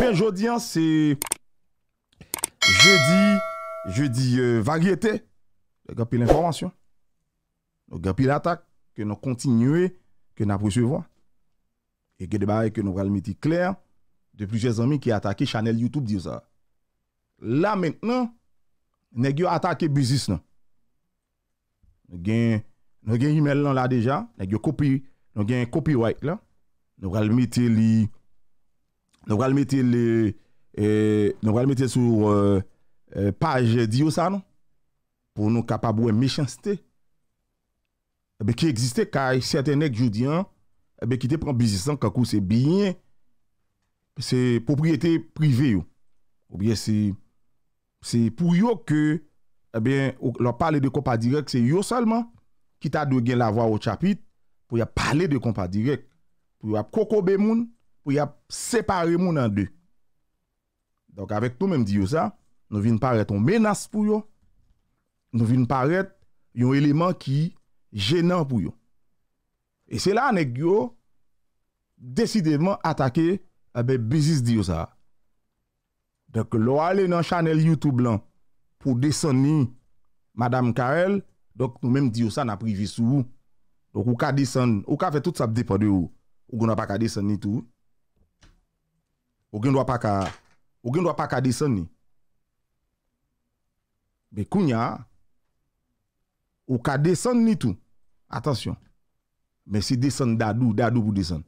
Ben jodi an, se je di, je di euh, vageyete. Gapil informasyon. Gapil atak, ke nou kontinue, ke nou aposyevwa. E gen debare, ke nou pral meti kler, de plijè zomi ki atake chanel YouTube diyo sa. La menk nan, ne gen atake bizis nan. Ne gen, ne gen ymel nan la deja, ne gen kopi, ne gen kopi wak la. Nou pral meti li... Nou gwa l mette le... E, nou gwa l mette sou... E, e, Paj diyo sa nou. Pou nou kapab wè mechansite. Ebe eh ki egziste kwa yon sèten ek joudian. Ebe eh ki te pran bizisan kakou se biyen. Se popriyete privé yo. Ou biye se... Se pou yo ke... Ebe eh ou lò pale de kompa direk se yo salman. Ki ta dwe gen la vwa wò chapit. Pou ya pale de kompa direk. Pou yo ap koko be moun... pou ya separe moun nan de. Donk avek tou menm diyo sa, nou vin paret yon menas pou yo, nou vin paret yon eleman ki jenan pou yo. E se la anek yo, desidevman atake abe bizis diyo sa. Donk lou ale nan chanel YouTube lan, pou desoni Madame Karel, donk nou menm diyo sa nan privi sou. Donk ou ka desoni, ou ka ve tout sa bde pade ou, ou goun apak ka desoni tou, Ou gen dwa pa ka, ou gen dwa pa ka desen ni. Be kounya, ou ka desen ni tou. Atensyon. Be si desen dadou, dadou pou desen.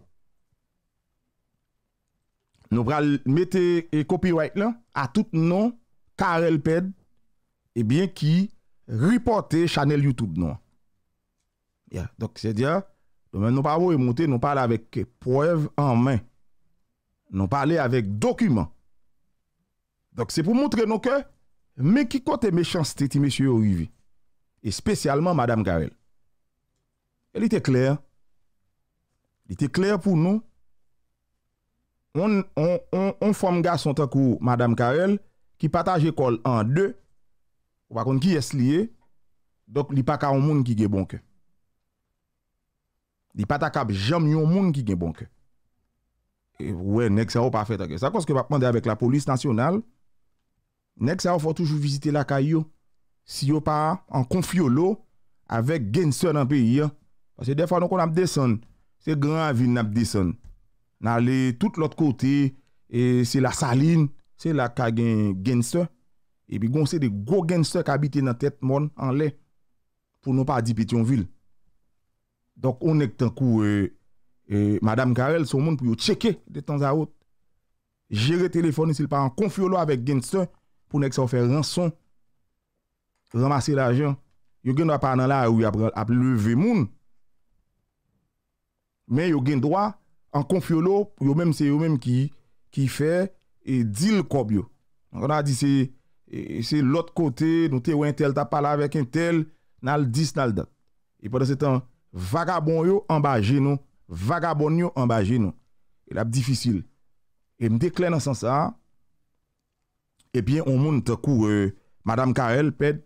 Nou pral mette e kopiwayt lan, a tout nan Karel Ped, e bien ki ripote chanel YouTube nan. Ya, dok se diyan, nou pral pou e monte, nou pral avek prev an men. Nou pale avèk dokumen. Dok se pou moutre nou kè, mè ki kote mechans tè ti mè sye ou yuvi. E spesyalman madame Karel. El ite kler. Ite kler pou nou. On fòm ga son takou madame Karel ki pataj ekol an de, wakon ki es liye, dok li paka ou moun ki gebonke. Li patakab jom yon moun ki gebonke. E wè, nèk sa ou pa fè takè. Sa kon se ke pa pwande avèk la polis nasyonal, nèk sa ou fò toujou vizite la ka yo, si yo pa an konfyo lo, avèk gen se nan peyi ya. Pase defa nou kon ap deson, se gran vin ap deson. Nan le, tout lòt kote, e se la salin, se la ka gen gen se, e bi gon se de gò gen se kabite nan tet mon an lè, pou nou pa adipit yon vil. Dok, on nèk tan kou e, E madame Garel sou moun pou yo cheke de tan za out. Jere telefoni sil pa an konfyo lo avèk gen sè. Pounèk sa ou fè ran son. Ramase l'ajan. Yo gen do apan nan la ou ap leve moun. Men yo gen do a an konfyo lo. Yo mèm se yo mèm ki fè. E dil kòb yo. An kon a di se l'ot kote. Nou te ou en tel ta pala avèk en tel. Nan l'dis nan l'dat. E poten se tan vagabon yo amba gen nou. Vagabon yo anbaje nou. El ap difisil. E m deklen an san sa. E eh bien, on moun te kou euh, Madame Karel ped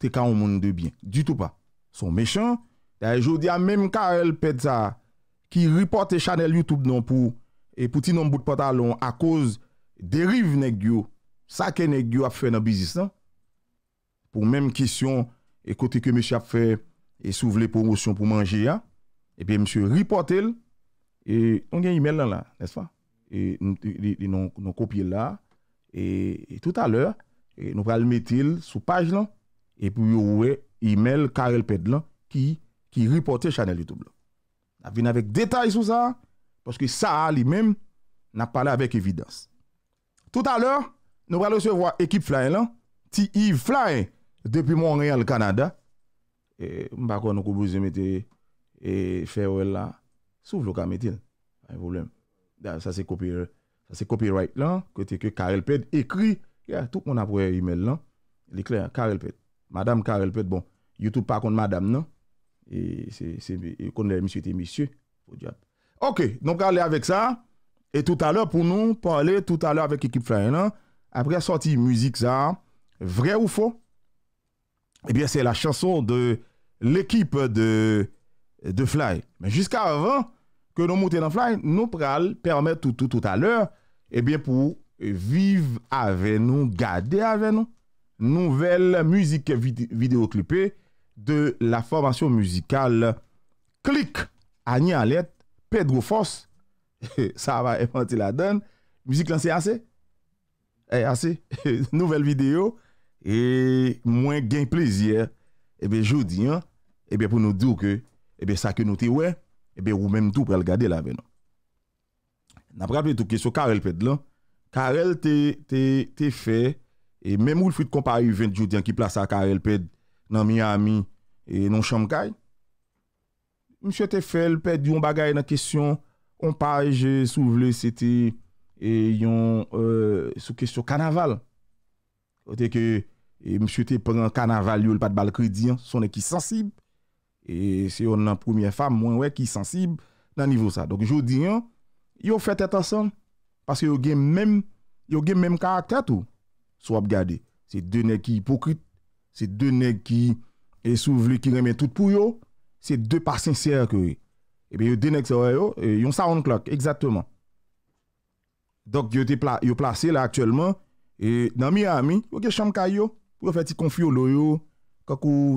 te ka on moun de bien. Du tou pa. Son mechan. E jodi an, menm Karel ped sa ki ripote chanel Youtube nou pou e pouti nou m bout pata lon a koz deriv nek diyo. Sa ke nek diyo ap fe nan bizis sa. Pou menm kisyon e kote ke mech ap fe e souv le poun osyon pou manje ya. E pi msye ripote l, e on gen email lan la, nesfa? E nou kopye l la, e tout al lor, nou pral metil sou page lan, e pou yo ouwe email Karel Ped lan, ki ripote chanel YouTube lan. Na vin avik detay sou sa, poske sa li men, na pale avik evidans. Tout al lor, nou pral recevwa ekip flay lan, ti yi flay, depi Montreal, Kanada, e mba kon nou koubouze meti, et farewell là, s'ouvre le il pas problème. Ça c'est copyright, ça c'est copyright là, côté que Karel Ped écrit, tout le monde a email là, il est Karel Ped. Madame Karel Ped, bon, YouTube par contre madame non, et c'est, c'est, monsieur et monsieur, Ok, donc allez avec ça, et tout à l'heure pour nous parler tout à l'heure avec l'équipe Flyer là, après sortie musique ça, vrai ou faux, eh bien c'est la chanson de l'équipe de de flay. Jiska avan, ke nou mouten an flay, nou pral, permè tout tout tout alèr, ebyen eh pou, vive avè nou, gade avè nou, nouvel mouzik videoclipè, de la formasyon mouzikal, klik, anye alè, pedro fos, sa va e pwantil adèn, mouzik lanse asè, e eh, asè, nouvel videyo, e mwen gen plèzyè, ebyen eh joudi, ebyen pou nou dòkè, ebe eh sa ke nou te wè, ebe eh ou menm tou prel gade la vè nan. Napre apè tou kesyo Karel ped lan, Karel te, te, te fè, e mèm ou l fwit kompare yu 20 joudian ki plasa Karel ped, nan Miami, e nan Shamkai, msye te fè, l ped yon bagay nan kesyon, euh, on pare jè sou vle, se te, e yon, e sou kesyon kanaval, o te ke, e msye te pren kanaval yon pat bal krediyan, son e ki sensib, Et c'est une première femme ouais, qui est sensible dans ce niveau ça. Donc je dis, ils hein, fait tête ensemble parce que ont le même, même caractère tout. Soit regardez, c'est deux nèg qui hypocrites, c'est deux nèg qui souvent qui remet tout pour eux, c'est deux pas sincères que et eh bien, deux nègres, ils ont ça en clock, exactement. Donc, ils ont placé là actuellement, et dans Miami, ils ont chambre pour faire petit conflit au loyo,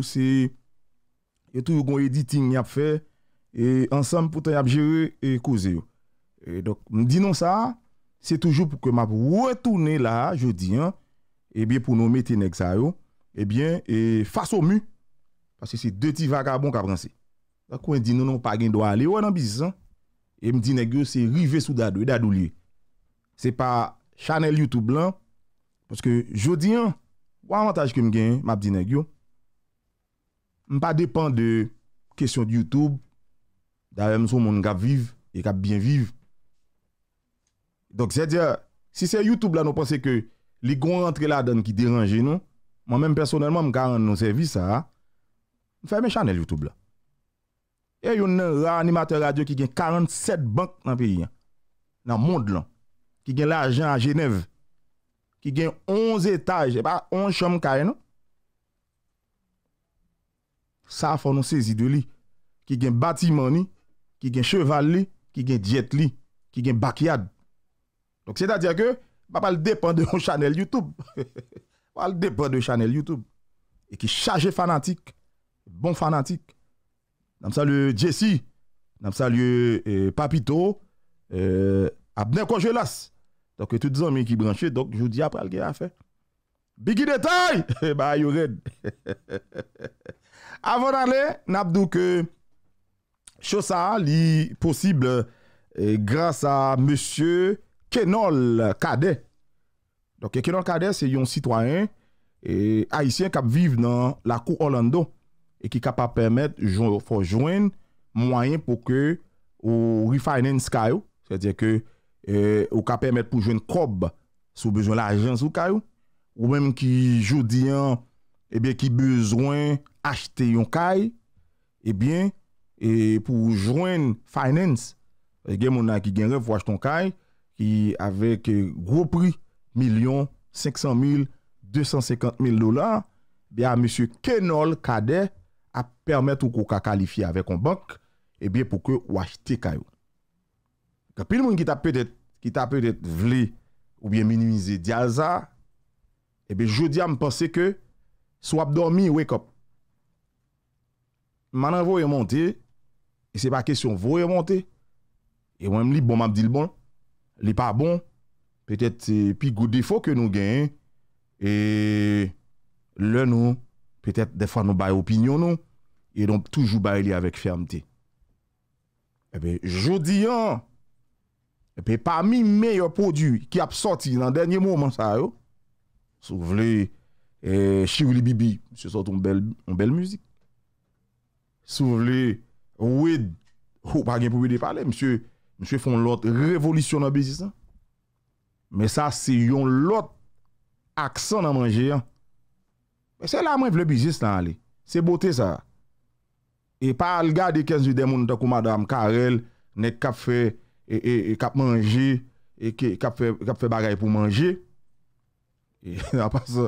c'est etou yon gon editin nyap fe, et ansanm pou te yap jere e kouze yo. Et donc, m di nan sa, se toujou pou ke map wè toune la, jodi, ebyen e pou nou meti nek sa yo, ebyen, e faso mu, pasi se de ti vagabon ka pransi. Dakou m di nan, m pa gen do a le, wè nan bizis an, e m di nek yo, se rive sou dadou, dadou li. Se pa chanel YouTube lan, paske jodi an, wawantaj ke m gen, map di nek yo, M pa depan de kesyon di Youtube, da rem sou moun kap viv, e kap bien viv. Donk se diya, si se Youtube la nou pense ke li goun rentre la dan ki deranje nou, mwen men personelman m karan nou servis sa, m fèmè chanel Youtube la. E yon nan animatör radio ki gen 47 bank nan peyi, nan mond lan, ki gen l'ajan a Genève, ki gen 11 etaj, e pa 11 chanm kare nou, sa fonon sezidou li, ki gen batimoni, ki gen cheval li, ki gen jet li, ki gen bakyad. Donk se ta diya ke, pa pal depan de yon chanel YouTube. Pal depan de chanel YouTube. E ki chaje fanatik, bon fanatik. Nam sa liye Jesse, nam sa liye e, Papito, e, apnen konjelas. Donk e tout zon mi ki branche, donk joudi apal gen afe. Bigi detay, ba ayou red. Hehehehe. Avon ale, nabdou ke chosa li posibl e, grasa monsye Kenol Kade. E, Kenol Kade se yon sitwayen e, ayisyen kap vive nan lakou Orlando. E ki kap ap permet forjwen mwayen pou ke ou refinance kayo. Ou kap ap permet pou jwen krob sou bezwen la ajen sou kayo. Ou menm ki joudyen ebyen eh ki bezwen achte yon kay ebyen eh pou jwen finance gen mounan ki gen ref wach ton kay ki avek gro pri milyon, 500 mil 250 mil dolar a monsye Kenol Kade a permèt ou kou ka kalifiye avek kon bank ebyen eh pou ke wachte kay ou kapil moun ki ta pwede vle ou byen minimize diaza ebyen jodi am pense ke Swap dormi, wake up. Manan vou yon monte, e se pa kesyon, vou yon monte, yon e m li bon mam di l bon, li pa bon, petet pi gout defo ke nou gen, e lè nou, petet defan nou bay opinyon nou, e don toujou bay li avèk fermte. Ebe, jodi an, epe pa mi meyo podu ki ap sorti nan denye mouman sa yo, sou vle... Che wile bibi, msye sote un bel muzik. Sou wile oued, ou bagen pou ouede pale, msye fon lot, revolisyon nan bizis nan. Me sa se yon lot aksan nan manje. Se la mwen vle bizis nan li. Se bote sa. E pa al gade kenzi de moun takou madame karel, net kafe, e kap manje, e kap fe bagay pou manje. E apas sa.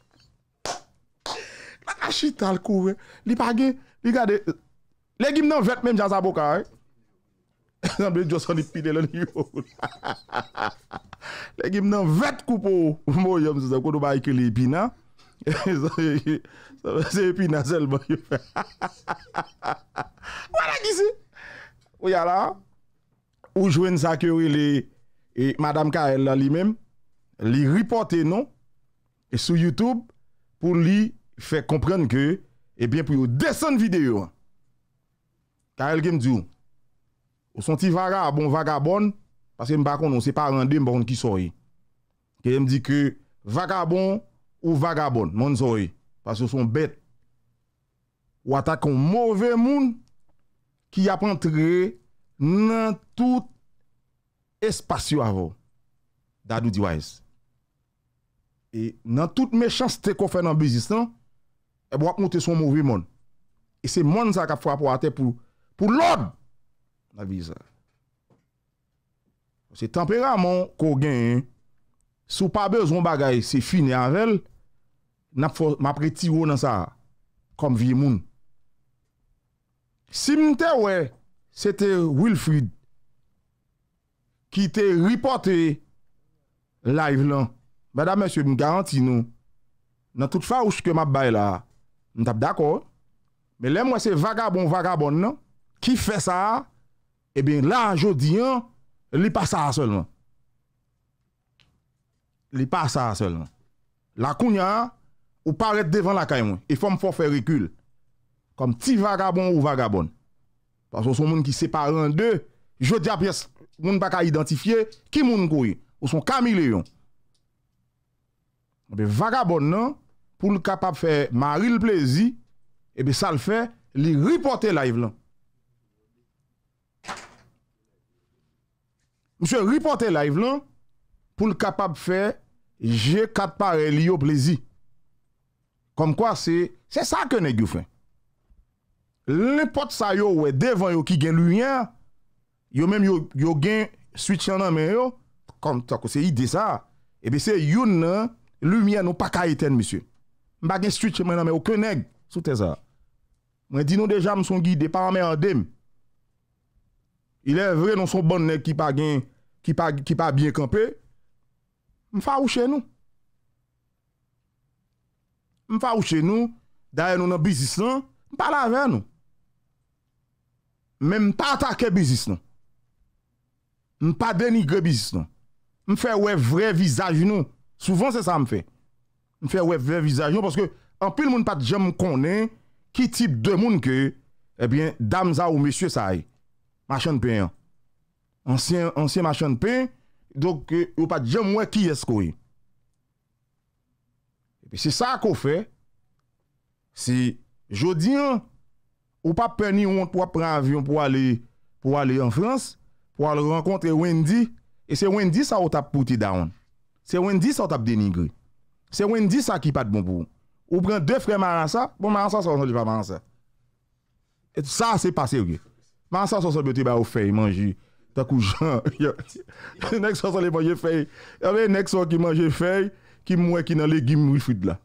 Achital kou, wey. Li page, li gade. Le gim nan vet menm jan sa boka, wey. Eh? Ensemble, jason ni pide lè ni yon. Le gim nan vet kou pou ou. Mou yon, se kou nou bayi ke li bina. Se epina sel, moun yon. Wala gise. Ou ya la. Ou jwen sa kyou wey le. E madame K.L. la li menm. Li ripote non. E sou Youtube. Pou li... Fè komprenn ke, ebyen eh pou yo desen videyo an. Karel genm diyo, ou son ti vagabon, vagabon, pasè m bakon, ou se pa rande m bakon ki soye. Karem di ke, vagabon ou vagabon, moun soye, pasè son bet. Ou atakon mouve moun, ki ap antre nan tout espasyon avon. Da nou diwa es. E nan tout mechans te ko fè nan bizistan, Ebo akonte son mou vi moun. E se moun sa ka fwa pou ate pou loud. Mavize. Se tempera moun kogen. Sou pa bezon bagay se fini anvel. Nap fwa mapreti wou nan sa. Kom vi moun. Si mte wè. Se te Wilfrid. Ki te ripote. Live lan. Mada mèche m garanti nou. Nan tout fa ou se ke map bay la a. N tap d'akor. Me lem wese vagabon vagabon nan, ki fè sa, e eh ben la jodi an, li pa sa selle nan. Li pa sa selle nan. La kounya, ou paret devan la kaymoun, e fòm fò fè rikul. Kom ti vagabon ou vagabon. Pas wò son moun ki separe an dè, jodi apyes, moun baka identifiye, ki moun kouye, wò son kamilè yon. Mbe eh vagabon nan, pou l kapap fè maril plezi, ebe sa l fè li ripote live lan. Mwen se ripote live lan, pou l kapap fè, jè kapare li yo plezi. Kom kwa se, se sa ke ne gyou fè. Le pot sa yo wè devan yo ki gen luyen, yo men yo gen switchan nan men yo, kom tako se yi de sa, ebe se yon nan, luyen nou pa ka eten mwen se. M bagen street che mwen ame ouke neg sou teza. Mwen di nou deja m son guide, pa m ame adem. Ilè vre non son bon neg ki pa gen, ki pa biye kampe. M fa ou che nou. M fa ou che nou, daye nou nan bizis nan, m pa la ven nou. Mè m pa atake bizis nan. M pa denigre bizis nan. M fe wè vre vizaj nou. Souvan se sa m fe. M fe. m fè wè vè vizajyon, porske anpèl moun pat jèm konè, ki tip de moun kè, ebyen eh dam za ou mesye sa e, machan pe an, ansyen, ansyen machan pe, dok wè eh, pat jèm wè ki esko e. E pi se sa kò fè, se jodi an, wè pa peni wè pou ap pran avyon pou alè, pou alè an Frans, pou alè renkontre wèndi, e se wèndi sa wè tap pouti da an, se wèndi sa wè tap denigre, Se bon ou en di sa ki pat bon pou ou, ou pren de freman sa, bon man sa sa ou se li pa man sa. Et sa se pase ou ye. Man sa sa ou se li pa ou fey manji, takou jan. Nèk sa sa li manje fey, yon mwen nèk sa ki manje fey, ki mwen ki nan legim mwifid la.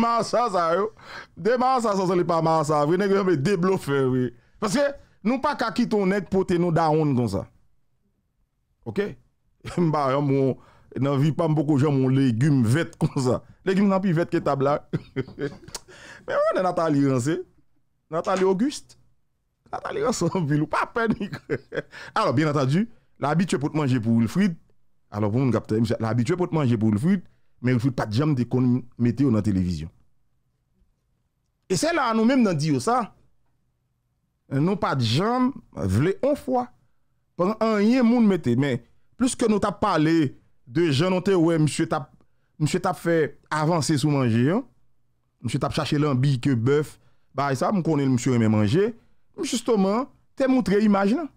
Man sa sa yo, de man sa sa li pa man sa, vwen nèk yon mwen deblo fey we. Paske nou pa kakit ou nèk potenou da on don sa. Ok? Mba yon mwen, E nan vi pa m boko jom on legume vet kon sa. Legume nan pi vet ke tabla. Men wè nan natan li yon se? Natan li Auguste? Natan li yon son an vilou. Pa penik. Alors, bien natan du, la habi tchè pou te manje pou ou l'frid. Alors, pou moun gapte, la habi tchè pou te manje pou ou l'frid, men ou l'frid pat jam de kon mette ou nan televizyon. E se la, an nou men nan diyo sa. An nou pat jam, vle on fwa. Pan an yon moun mette. Men, plus ke nou ta pale... De jan an te wè, msye tap fè avansè sou manje yon, msye tap chache lè an biye ke bèf, ba yè sa, moun konè lè msye remè manje, msye stoman, te moun tre imaj nan.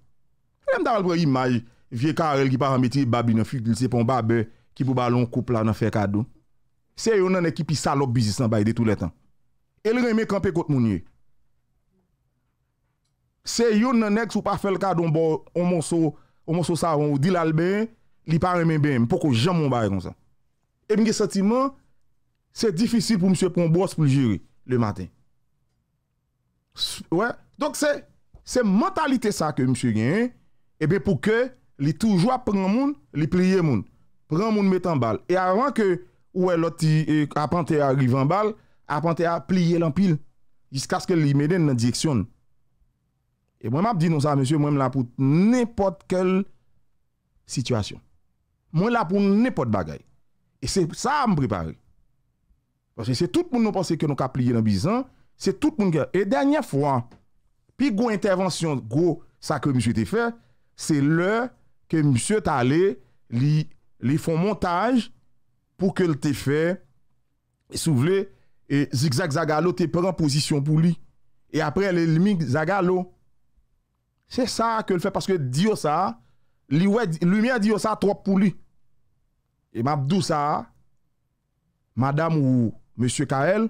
Lèm dar albre imaj, vie karel ki par an metri, babi nan fik, lise pon babè, ki pou balon koup la nan fè kado. Se yon nan ek ki pi salok bizisan baye de tout lè tan. El remè kampe kote mounye. Se yon nan ek sou pa fè l kado ou monsou saron ou dil albeye, li pare men bèm pou kou jèm moun barè kon sa. E mwen ge sotimman, se difisil pou msè pon bòs pou jiri le maten. Donk se se mentalite sa ke msè gen, ebe eh pou ke li toujwa pren moun, li pliye moun. Pren moun metan bal. E avan ke ouè loti eh, apante a rivan bal, apante a pliye l'ampil jiska skè li mèden nan dijeksyon. E mwen map di nou sa msè mwen mè la pou nèpot kel situasyon. Mwen la pou nou ne pot bagay. E se sa m pripare. Se tout moun nou panse ke nou ka pliye nan bizan, se tout moun gare. E danyan fwa, pi go intervensyon, go sa ke msou te fè, se lè ke msou ta lè, li fon montaj, pou ke l te fè, e sou vle, e zigzag zagalo te pren posisyon pou li. E apre l elmi zagalo. Se sa ke l fè, se paske diyo sa, Li wè, lumiè diyo sa trope pou li. E mabdou sa, madame ou monsye Kael,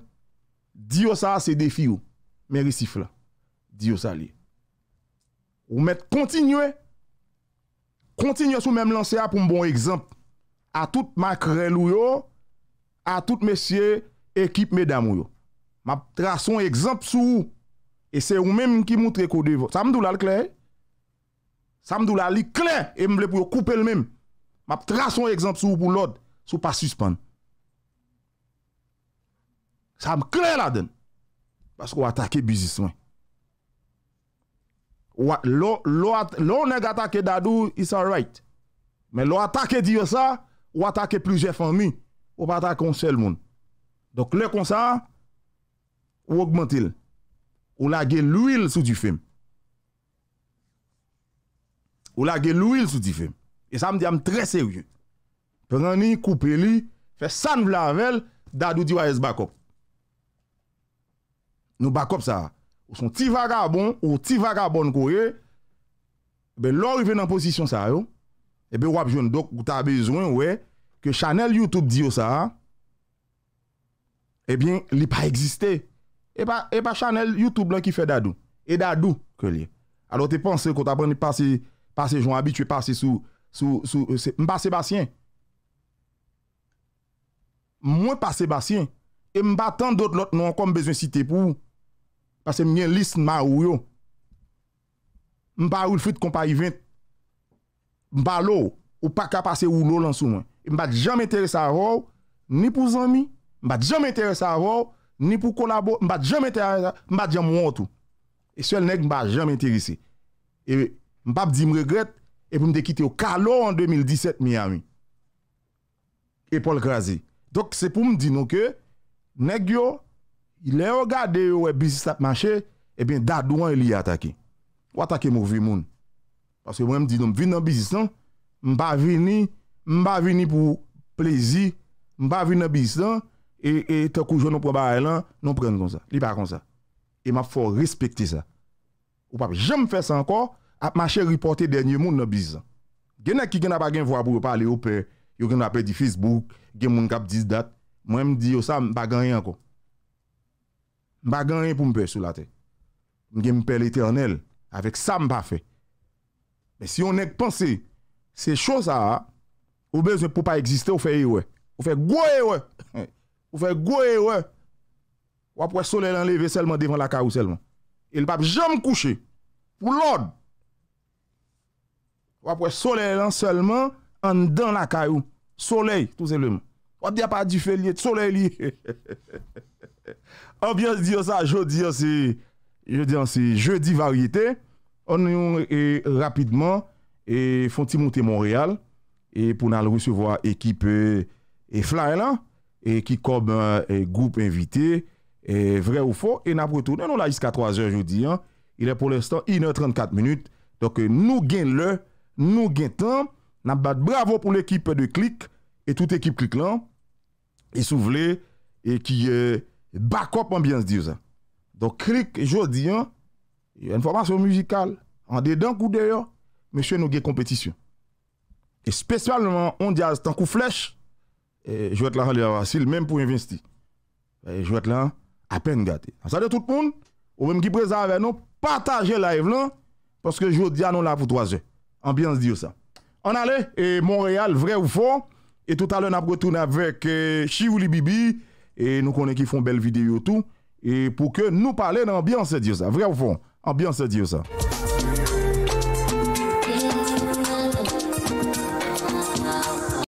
diyo sa se defi ou, mèri sifla, diyo sa li. Ou mèt kontinye, kontinye sou mèm lanse ap mbon ekzamp, a tout mè kren lou yo, a tout monsye, ekip mè damou yo. Mabdra son ekzamp sou, e se ou mèm ki moutre kodevo. Sa mdou lal kleye? Samdou la li klen, e mble pou yo koupe l mèm. Map tras yon ekzamp sou pou lod, sou pa suspan. Sam klen la den, bask ou atake bizis mwen. Loun neg atake dadou, it's alright. Men loun atake diyo sa, ou atake pluje fami, ou pa atake onsel moun. Dok lè kon sa, ou agmentil. Ou la gen l'ouil sou di feme. Ou lage louil sou ti fem. E sa m di am tre seryon. Prenan ni, koupe li, fe san vlanvel, dadou diwa es bakop. Nou bakop sa. Ou son ti vagabon, ou ti vagabon kouye, be lor i ven an posisyon sa yo. E be wap joun, dok ou ta bezwen we, ke chanel Youtube diyo sa, e bin li pa egziste. E, e pa chanel Youtube lan ki fe dadou. E dadou ke li. Ado te pense kou ta prene pasi, Mba sejon abitwe pase sou, mba Sébastien, mwen pase Sébastien, e mba tan dot lot nou ankom bezwen site pou, pase mwen yen list mba ou yo, mba ou l fuit kompa event, mba lou, ou paka pase ou lou lansou mwen, mba jam enterese avou, ni pou zami, mba jam enterese avou, ni pou kolabor, mba jam enterese avou, mba jam wotou, e sel nek mba jam enterese, ewe. Mbap di mregret, e pou m de kite yo kalor an 2017 mi yami. E pol grazi. Dok se pou m di nou ke, neg yo, ilen yo gade yo we bizistap manche, e ben dadouan e li atake. Ou atake mou vi moun. Paske mwen m di nou, vin nan bizistan, mba vini, mba vini pou plezi, mba vin nan bizistan, e, e te koujou nou preba elan, nou pren kon sa. Li par kon sa. E m ap fò respecti sa. Ou pap, jem fè san kò, ap ma chè ripote denye moun nan bizan. Genè ki gen ap agen vwa pou wè pale yo pe, yo gen ap pe di Facebook, gen moun kap diz dat, mwen m di yo sa m bagan yanko. M bagan yanko pou m pe sou la te. M gen m pe l'Eternel, avek sa m pa fe. Men si yon ek pense, se chon sa a, ou bezè pou pa egziste ou fe ewe. Ou fe gwe ewe. Ou fe gwe ewe. Ou ap wè solè l'enleve selman devan la ka ou selman. El bab jèm kouche, pou l'od, Wapwè, soley lan selman, an dan la kayou. Soley, tou se lem. Wapwè, di apad di fel li, soley li. An bi an se di yo sa, jodi an se, jodi an se, jodi varite. An nou, e rapidman, e fonte monte Montreal. E pou nan lwis wapwè ekip e fly lan. E ki kom e, group evite, vre ou fo. E nan apwè tou, nan nou la iska 3 an jodi. Ilè pou lestan, inè 34 menute. Dok nou gen lè, Nou gen tan, nan bat bravo pou l'ekip de klik, e tout ekip klik lan, e sou vle, e ki euh, bakop ambyans diyo zan. Don klik, jodi, e informasyon muzikal, an dedan kou deyo, mèche nou gen kompetisyon. E spesyalman, on diaz tankou flech, e jwèt lan an li avasil, mèm pou investi. E jwèt lan apen gade. An sa de tout poun, ou mèm ki prezavè nou, patajè la evlan, porske jodi an nou la pout wazè. Ambyans diyo sa. An ale, Monreal, vre ou fon. E tout alen ap gotoun avek euh, Chiwuli Bibi. E nou konen ki fon bel videyo tou. E pou ke nou pale, n'ambyans diyo sa. Vre ou fon, ambyans diyo sa.